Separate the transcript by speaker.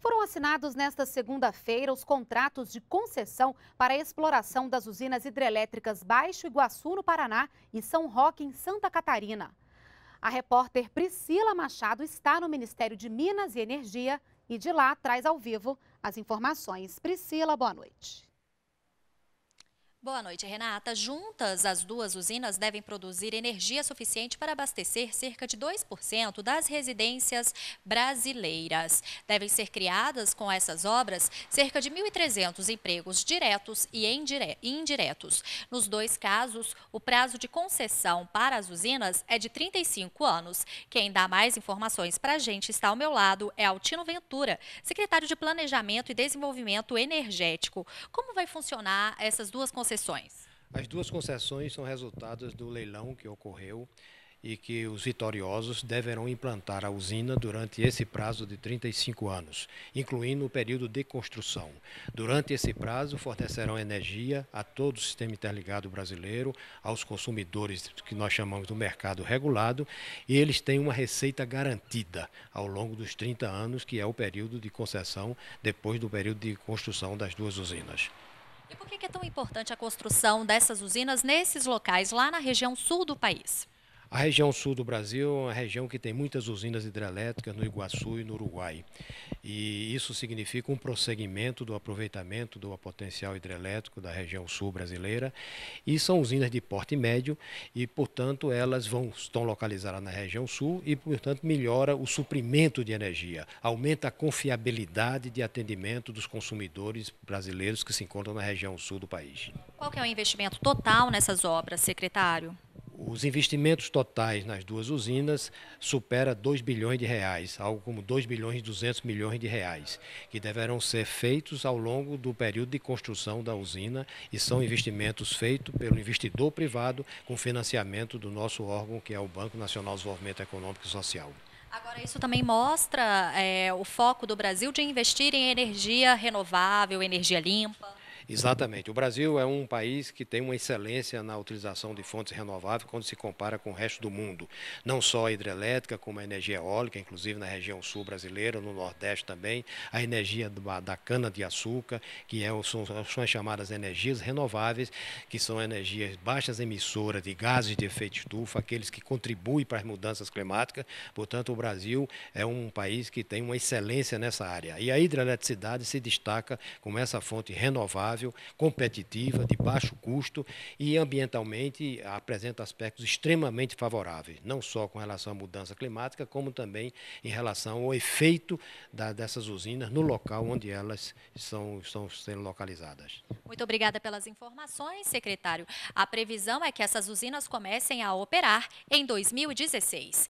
Speaker 1: Foram assinados nesta segunda-feira os contratos de concessão para a exploração das usinas hidrelétricas Baixo Iguaçu, no Paraná, e São Roque, em Santa Catarina. A repórter Priscila Machado está no Ministério de Minas e Energia e de lá traz ao vivo as informações. Priscila, boa noite. Boa noite, Renata. Juntas, as duas usinas devem produzir energia suficiente para abastecer cerca de 2% das residências brasileiras. Devem ser criadas com essas obras cerca de 1.300 empregos diretos e indiretos. Nos dois casos, o prazo de concessão para as usinas é de 35 anos. Quem dá mais informações para a gente está ao meu lado é Altino Ventura, secretário de Planejamento e Desenvolvimento Energético. Como vai funcionar essas duas concessões? concessões?
Speaker 2: As duas concessões são resultados do leilão que ocorreu e que os vitoriosos deverão implantar a usina durante esse prazo de 35 anos, incluindo o período de construção. Durante esse prazo, fornecerão energia a todo o sistema interligado brasileiro, aos consumidores que nós chamamos do mercado regulado, e eles têm uma receita garantida ao longo dos 30 anos, que é o período de concessão depois do período de construção das duas usinas.
Speaker 1: E por que é tão importante a construção dessas usinas nesses locais, lá na região sul do país?
Speaker 2: A região sul do Brasil é uma região que tem muitas usinas hidrelétricas no Iguaçu e no Uruguai. E isso significa um prosseguimento do aproveitamento do potencial hidrelétrico da região sul brasileira. E são usinas de porte médio e, portanto, elas vão, estão localizadas na região sul e, portanto, melhora o suprimento de energia, aumenta a confiabilidade de atendimento dos consumidores brasileiros que se encontram na região sul do país.
Speaker 1: Qual é o investimento total nessas obras, secretário?
Speaker 2: Os investimentos totais nas duas usinas supera 2 bilhões de reais, algo como 2 bilhões e 200 milhões de reais, que deverão ser feitos ao longo do período de construção da usina e são investimentos feitos pelo investidor privado com financiamento do nosso órgão, que é o Banco Nacional de Desenvolvimento Econômico e Social.
Speaker 1: Agora, isso também mostra é, o foco do Brasil de investir em energia renovável, energia limpa.
Speaker 2: Exatamente. O Brasil é um país que tem uma excelência na utilização de fontes renováveis quando se compara com o resto do mundo. Não só a hidrelétrica, como a energia eólica, inclusive na região sul brasileira, no Nordeste também, a energia da cana-de-açúcar, que é, são, as chamadas energias renováveis, que são energias baixas emissoras de gases de efeito estufa, aqueles que contribuem para as mudanças climáticas. Portanto, o Brasil é um país que tem uma excelência nessa área. E a hidroeletricidade se destaca como essa fonte renovável competitiva, de baixo custo e ambientalmente apresenta aspectos extremamente favoráveis, não só com relação à mudança climática, como também em relação ao efeito da, dessas usinas no local onde elas são, estão sendo localizadas.
Speaker 1: Muito obrigada pelas informações, secretário. A previsão é que essas usinas comecem a operar em 2016.